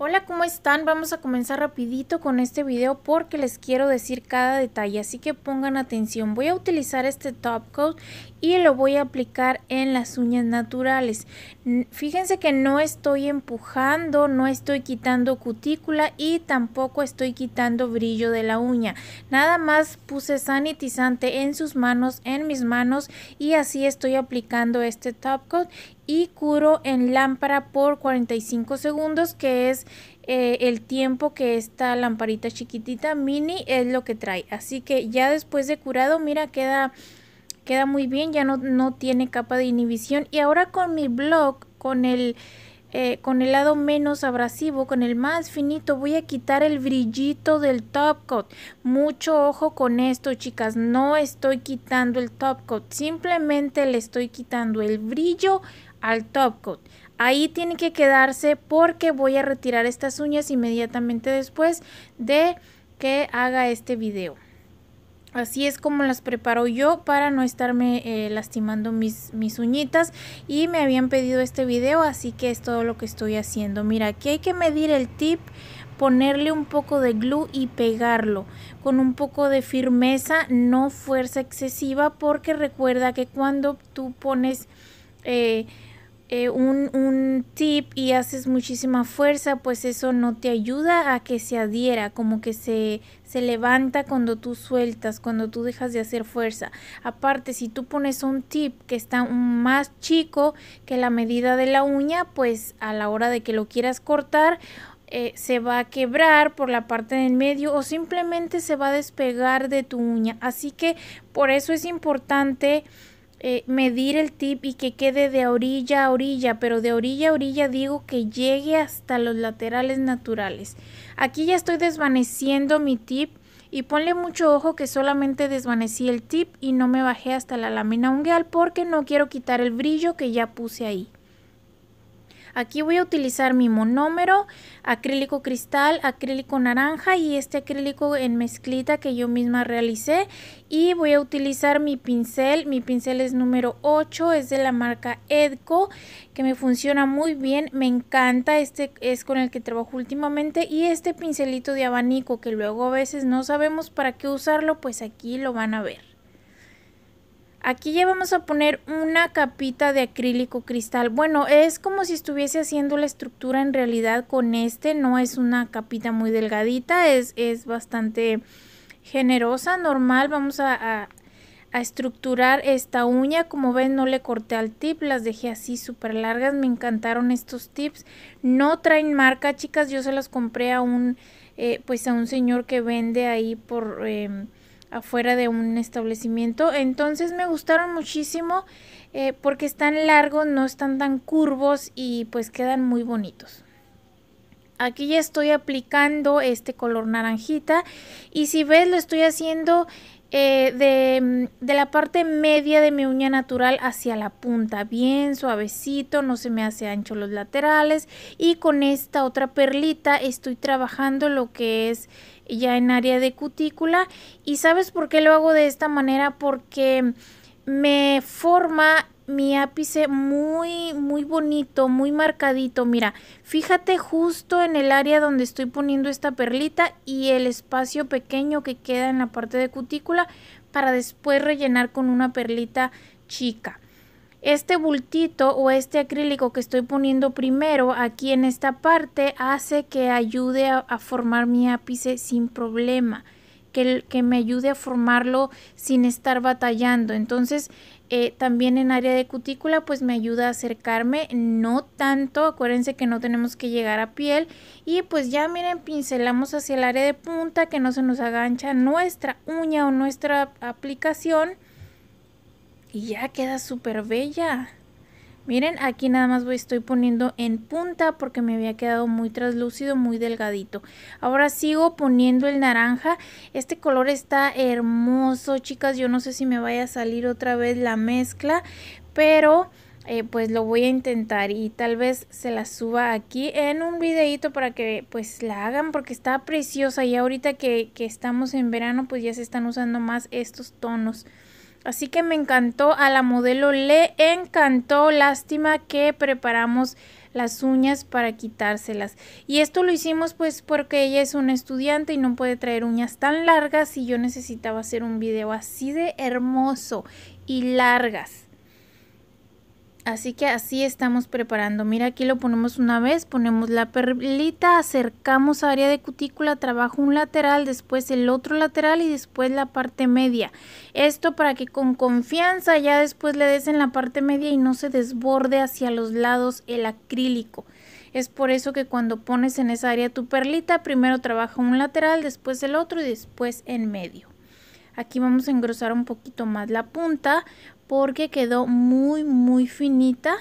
Hola, ¿cómo están? Vamos a comenzar rapidito con este video porque les quiero decir cada detalle, así que pongan atención. Voy a utilizar este top coat y lo voy a aplicar en las uñas naturales. Fíjense que no estoy empujando, no estoy quitando cutícula y tampoco estoy quitando brillo de la uña. Nada más puse sanitizante en sus manos, en mis manos y así estoy aplicando este top coat y curo en lámpara por 45 segundos, que es eh, el tiempo que esta lamparita chiquitita mini es lo que trae. Así que ya después de curado, mira, queda, queda muy bien, ya no, no tiene capa de inhibición. Y ahora con mi blog, con el... Eh, con el lado menos abrasivo, con el más finito, voy a quitar el brillito del top coat. Mucho ojo con esto, chicas. No estoy quitando el top coat, simplemente le estoy quitando el brillo al top coat. Ahí tiene que quedarse porque voy a retirar estas uñas inmediatamente después de que haga este video. Así es como las preparo yo para no estarme eh, lastimando mis, mis uñitas y me habían pedido este video así que es todo lo que estoy haciendo. Mira, aquí hay que medir el tip ponerle un poco de glue y pegarlo con un poco de firmeza, no fuerza excesiva, porque recuerda que cuando tú pones eh, eh, un, tip y haces muchísima fuerza, pues eso no te ayuda a que se adhiera, como que se, levanta cuando tú sueltas, cuando tú dejas de hacer fuerza. Aparte, si tú pones un tip que está más chico que la medida de la uña, pues a la hora de que lo quieras cortar, eh, se va a quebrar por la parte del medio o simplemente se va a despegar de tu uña. Así que por eso es importante eh, medir el tip y que quede de orilla a orilla, pero de orilla a orilla digo que llegue hasta los laterales naturales. Aquí ya estoy desvaneciendo mi tip y ponle mucho ojo que solamente desvanecí el tip y no me bajé hasta la lámina ungueal porque no quiero quitar el brillo que ya puse ahí. Aquí voy a utilizar mi monómero, acrílico cristal, acrílico naranja y este acrílico en mezclita que yo misma realicé. Y voy a utilizar mi pincel, mi pincel es número 8, es de la marca Edco, que me funciona muy bien, me encanta, este es con el que trabajo últimamente. Y este pincelito de abanico que luego a veces no sabemos para qué usarlo, pues aquí lo van a ver. Aquí ya vamos a poner una capita de acrílico cristal. Bueno, es como si estuviese haciendo la estructura en realidad con este. No es una capita muy delgadita, es, es bastante generosa, normal. Vamos a, estructurar esta uña. Como ven, no le corté al tip, las dejé así súper largas. Me encantaron estos tips. No traen marca, chicas. Yo se las compré a un, eh, pues a un señor que vende ahí por... Em, afuera de un establecimiento. Entonces me gustaron muchísimo eh, porque están largos, no están tan curvos y pues quedan muy bonitos. Aquí ya estoy aplicando este color naranjita y si ves lo estoy haciendo eh, de, mm, de, la parte media de mi uña natural hacia la punta, bien suavecito, no se me hace ancho los laterales y con esta otra perlita estoy trabajando lo que es ya en área de cutícula y sabes por qué lo hago de esta manera porque me forma mi ápice muy, muy bonito, muy marcadito. Mira, fíjate justo en el área donde estoy poniendo esta perlita y el espacio pequeño que queda en la parte de cutícula para después rellenar con una perlita chica. Este bultito o este acrílico que estoy poniendo primero aquí en esta parte hace que ayude a, formar mi ápice sin problema. Que, que, me ayude a formarlo sin estar batallando. Entonces, eh, también en área de cutícula pues me ayuda a acercarme, no tanto, acuérdense que no tenemos que llegar a piel y pues ya miren pincelamos hacia el área de punta que no se nos agancha nuestra uña o nuestra aplicación y ya queda súper bella. Miren, aquí nada más voy, estoy poniendo en punta porque me había quedado muy translúcido, muy delgadito. Ahora sigo poniendo el naranja. Este color está hermoso, chicas. Yo no sé si me vaya a salir otra vez la mezcla, pero... Eh, pues lo voy a intentar y tal vez se la suba aquí en un videito para que pues la hagan porque está preciosa y ahorita que, que estamos en verano pues ya se están usando más estos tonos. Así que me encantó, a la modelo le encantó, lástima que preparamos las uñas para quitárselas. Y esto lo hicimos pues porque ella es una estudiante y no puede traer uñas tan largas y yo necesitaba hacer un video así de hermoso y largas. Así que así estamos preparando. Mira, aquí lo ponemos una vez, ponemos la perlita, acercamos área de cutícula, trabajo un lateral, después el otro lateral y después la parte media. Esto para que con confianza ya después le des en la parte media y no se desborde hacia los lados el acrílico. Es por eso que cuando pones en esa área tu perlita, primero trabaja un lateral, después el otro y después en medio. Aquí vamos a engrosar un poquito más la punta porque quedó muy, muy finita.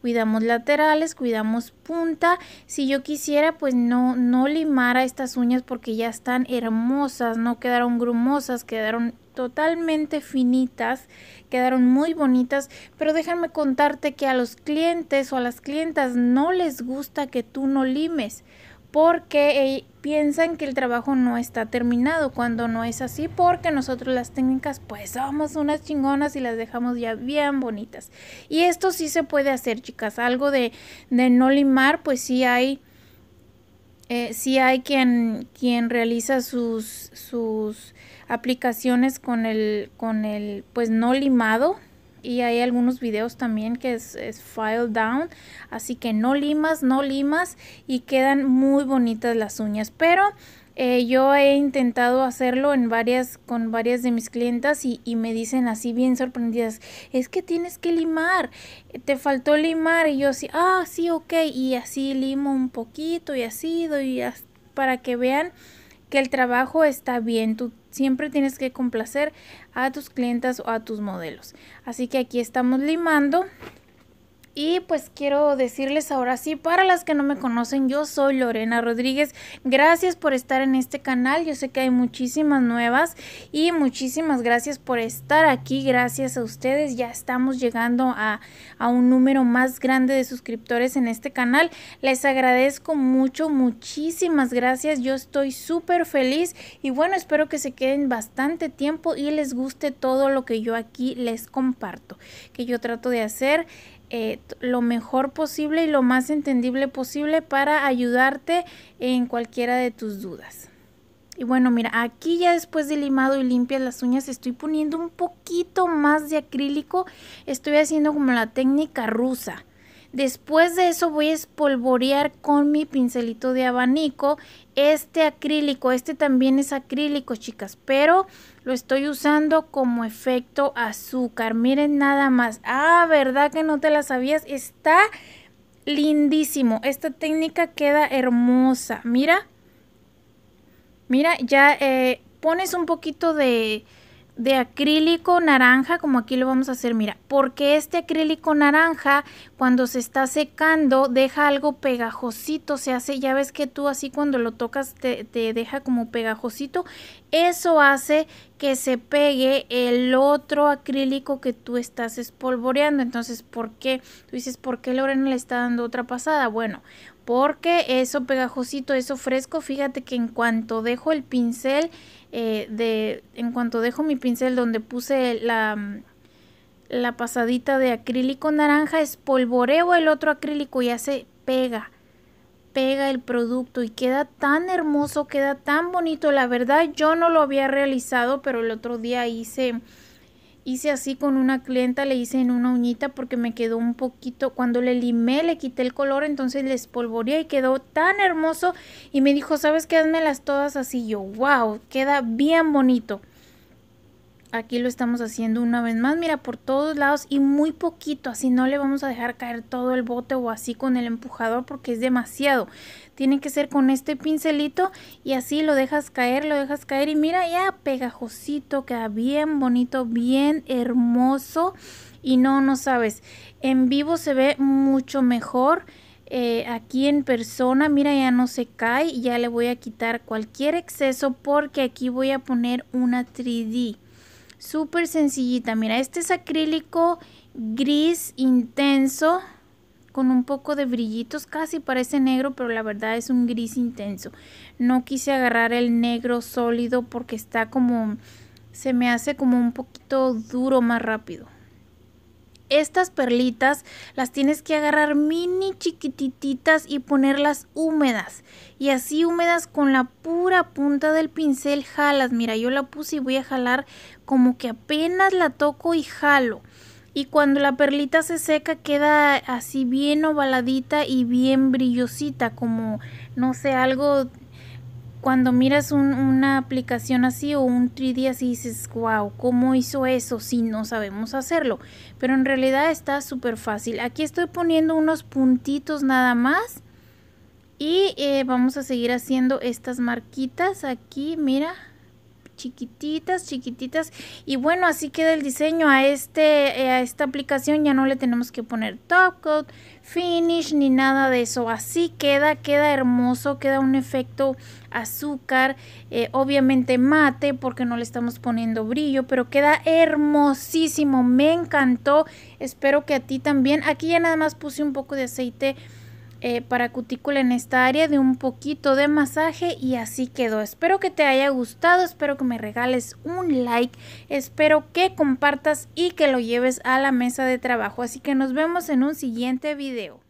Cuidamos laterales, cuidamos punta. Si yo quisiera, pues no, no limara estas uñas porque ya están hermosas, no quedaron grumosas, quedaron totalmente finitas, quedaron muy bonitas, pero déjame contarte que a los clientes o a las clientas no les gusta que tú no limes porque eh, piensan que el trabajo no está terminado cuando no es así porque nosotros las técnicas pues somos unas chingonas y las dejamos ya bien bonitas y esto sí se puede hacer chicas algo de, de no limar pues sí hay eh, sí hay quien quien realiza sus aplicaciones con el con el pues no limado y hay algunos videos también que es, file down así que no limas no limas y quedan muy bonitas las uñas pero eh, yo he intentado hacerlo en varias con varias de mis clientas y, me dicen así bien sorprendidas es que tienes que limar te faltó limar y yo así ah sí ok y así limo un poquito y así doy para que vean que el trabajo está bien, siempre tienes que complacer a tus clientas o a tus modelos. Así que aquí estamos limando y pues quiero decirles ahora sí, para las que no me conocen, yo soy Lorena Rodríguez. Gracias por estar en este canal. Yo sé que hay muchísimas nuevas y muchísimas gracias por estar aquí. Gracias a ustedes. Ya estamos llegando a, a un número más grande de suscriptores en este canal. Les agradezco mucho, muchísimas gracias. Yo estoy súper feliz y bueno, espero que se queden bastante tiempo y les guste todo lo que yo aquí les comparto, que yo trato de hacer. Eh, lo mejor posible y lo más entendible posible para ayudarte en cualquiera de tus dudas. Y bueno, mira, aquí ya después de limado y limpias las uñas estoy poniendo un poquito más de acrílico. Estoy haciendo como la técnica rusa. Después de eso voy a espolvorear con mi pincelito de abanico este acrílico. Este también es acrílico, chicas, pero lo estoy usando como efecto azúcar. Miren nada más. Ah, ¿verdad que no te la sabías? Está lindísimo. Esta técnica queda hermosa. Mira. Mira, ya eh, pones un poquito de de acrílico naranja, como aquí lo vamos a hacer, mira, porque este acrílico naranja cuando se está secando deja algo pegajosito, se hace, ya ves que tú así cuando lo tocas te, deja como pegajosito, eso hace que se pegue el otro acrílico que tú estás espolvoreando, entonces, ¿por qué? Tú dices, ¿por qué Lorena le está dando otra pasada? Bueno, porque eso pegajosito, eso fresco, fíjate que en cuanto dejo el pincel, eh, de, en cuanto dejo mi pincel donde puse la, la pasadita de acrílico naranja, espolvoreo el otro acrílico y hace pega, pega el producto y queda tan hermoso, queda tan bonito. La verdad yo no lo había realizado, pero el otro día hice hice así con una clienta, le hice en una uñita porque me quedó un poquito, cuando le limé, le quité el color, entonces le espolvoreé y quedó tan hermoso y me dijo, sabes qué, hazmelas todas así, yo, wow, queda bien bonito aquí lo estamos haciendo una vez más, mira, por todos lados y muy poquito, así no le vamos a dejar caer todo el bote o así con el empujador porque es demasiado. Tiene que ser con este pincelito y así lo dejas caer, lo dejas caer y mira ya pegajosito, queda bien bonito, bien hermoso y no, no sabes, en vivo se ve mucho mejor. Eh, aquí en persona, mira ya no se cae, ya le voy a quitar cualquier exceso porque aquí voy a poner una 3D. Súper sencillita. Mira, este es acrílico gris intenso con un poco de brillitos, casi parece negro, pero la verdad es un gris intenso. No quise agarrar el negro sólido porque está como, se me hace como un poquito duro más rápido estas perlitas las tienes que agarrar mini chiquititas y ponerlas húmedas. Y así húmedas con la pura punta del pincel jalas. Mira, yo la puse y voy a jalar como que apenas la toco y jalo. Y cuando la perlita se seca queda así bien ovaladita y bien brillosita, como no sé, algo cuando miras una aplicación así o un 3D así dices, wow, ¿cómo hizo eso si no sabemos hacerlo? Pero en realidad está súper fácil. Aquí estoy poniendo unos puntitos nada más. Y eh, vamos a seguir haciendo estas marquitas aquí, mira chiquititas, chiquititas. Y bueno, así queda el diseño. A, este, eh, a esta aplicación ya no le tenemos que poner top coat, finish ni nada de eso. Así queda, queda hermoso, queda un efecto azúcar, eh, obviamente mate porque no le estamos poniendo brillo, pero queda hermosísimo, me encantó, espero que a ti también. Aquí ya nada más puse un poco de aceite eh, para cutícula en esta área de un poquito de masaje y así quedó. Espero que te haya gustado, espero que me regales un like, espero que compartas y que lo lleves a la mesa de trabajo. Así que nos vemos en un siguiente video.